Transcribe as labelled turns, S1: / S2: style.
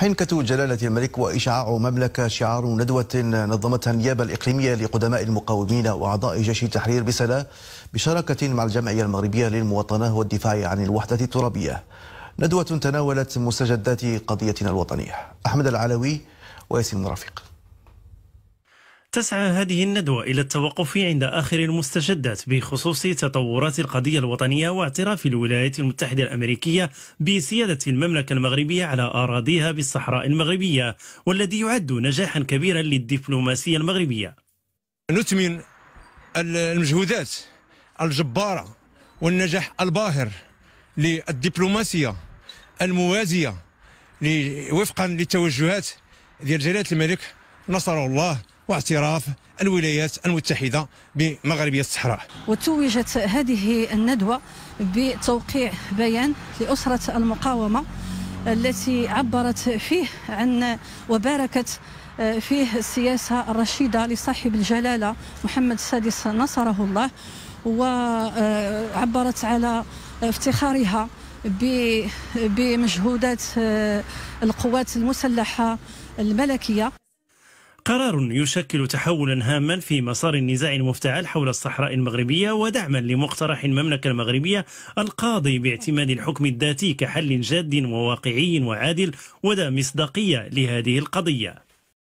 S1: حنكة جلالة الملك وإشعاع مملكة شعار ندوة نظمتها النيابة الإقليمية لقدماء المقاومين وأعضاء جيش التحرير بسلا بشراكة مع الجمعية المغربية للمواطنة والدفاع عن الوحدة الترابية ندوة تناولت مستجدات قضيتنا الوطنية أحمد العلوي وياسين رفيق
S2: تسعى هذه الندوة إلى التوقف عند آخر المستجدات بخصوص تطورات القضية الوطنية واعتراف الولايات المتحدة الأمريكية بسيادة المملكة المغربية على أراضيها بالصحراء المغربية والذي يعد نجاحا كبيرا للدبلوماسية المغربية نثمن المجهودات الجبارة
S3: والنجاح الباهر للدبلوماسية الموازية وفقا للتوجهات ديال جلالة الملك نصره الله واعتراف الولايات المتحدة بمغربية الصحراء
S4: وتوجت هذه الندوة بتوقيع بيان لأسرة المقاومة التي عبرت فيه عن وباركت آه، فيه السياسة الرشيدة لصاحب الجلالة محمد السادس نصره الله وعبرت على افتخارها بمجهودات آه، القوات المسلحة الملكية
S2: قرار يشكل تحولا هاما في مسار النزاع المفتعل حول الصحراء المغربية ودعما لمقترح المملكة المغربية القاضي باعتماد الحكم الذاتي كحل جاد وواقعي وعادل وذا مصداقية لهذه القضية